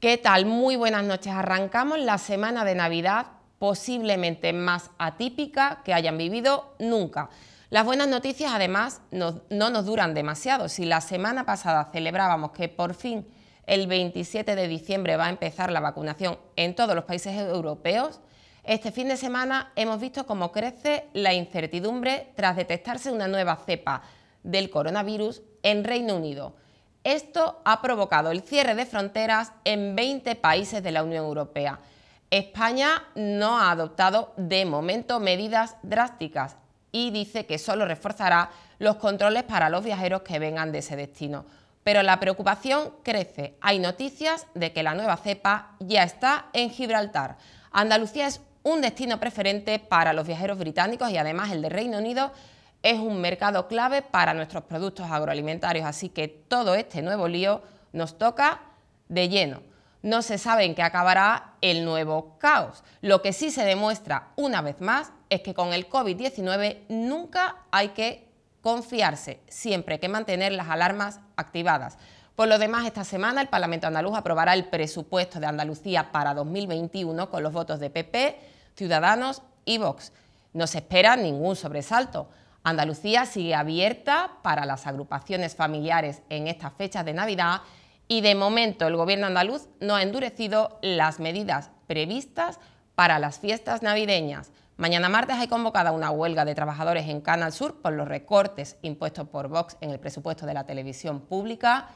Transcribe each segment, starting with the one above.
¿Qué tal? Muy buenas noches. Arrancamos la semana de Navidad posiblemente más atípica que hayan vivido nunca. Las buenas noticias además no, no nos duran demasiado. Si la semana pasada celebrábamos que por fin el 27 de diciembre va a empezar la vacunación en todos los países europeos, este fin de semana hemos visto cómo crece la incertidumbre tras detectarse una nueva cepa del coronavirus en Reino Unido. Esto ha provocado el cierre de fronteras en 20 países de la Unión Europea. España no ha adoptado de momento medidas drásticas y dice que solo reforzará los controles para los viajeros que vengan de ese destino. Pero la preocupación crece. Hay noticias de que la nueva cepa ya está en Gibraltar. Andalucía es un destino preferente para los viajeros británicos y además el de Reino Unido es un mercado clave para nuestros productos agroalimentarios, así que todo este nuevo lío nos toca de lleno. No se sabe en qué acabará el nuevo caos. Lo que sí se demuestra una vez más es que con el COVID-19 nunca hay que confiarse, siempre hay que mantener las alarmas activadas. Por lo demás, esta semana el Parlamento andaluz aprobará el presupuesto de Andalucía para 2021 con los votos de PP, Ciudadanos y Vox. No se espera ningún sobresalto. Andalucía sigue abierta para las agrupaciones familiares en estas fechas de Navidad y de momento el Gobierno andaluz no ha endurecido las medidas previstas para las fiestas navideñas. Mañana martes hay convocada una huelga de trabajadores en Canal Sur por los recortes impuestos por Vox en el presupuesto de la televisión pública.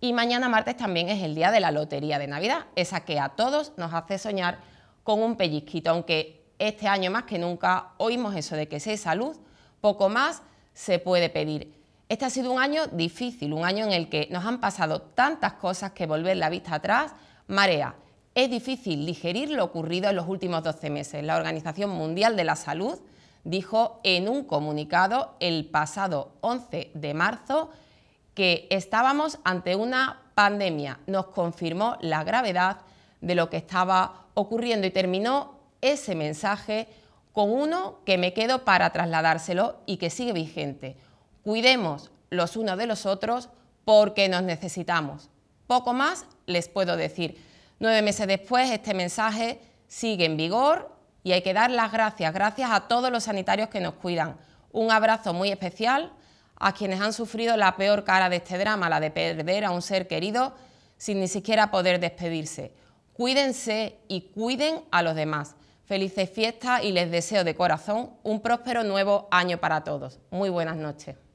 Y mañana martes también es el día de la lotería de Navidad, esa que a todos nos hace soñar con un pellizquito, aunque este año más que nunca oímos eso de que se salud poco más se puede pedir. Este ha sido un año difícil, un año en el que nos han pasado tantas cosas que volver la vista atrás marea. Es difícil digerir lo ocurrido en los últimos 12 meses. La Organización Mundial de la Salud dijo en un comunicado el pasado 11 de marzo que estábamos ante una pandemia. Nos confirmó la gravedad de lo que estaba ocurriendo y terminó ese mensaje con uno que me quedo para trasladárselo y que sigue vigente. Cuidemos los unos de los otros porque nos necesitamos. Poco más les puedo decir. Nueve meses después este mensaje sigue en vigor y hay que dar las gracias, gracias a todos los sanitarios que nos cuidan. Un abrazo muy especial a quienes han sufrido la peor cara de este drama, la de perder a un ser querido sin ni siquiera poder despedirse. Cuídense y cuiden a los demás. Felices fiestas y les deseo de corazón un próspero nuevo año para todos. Muy buenas noches.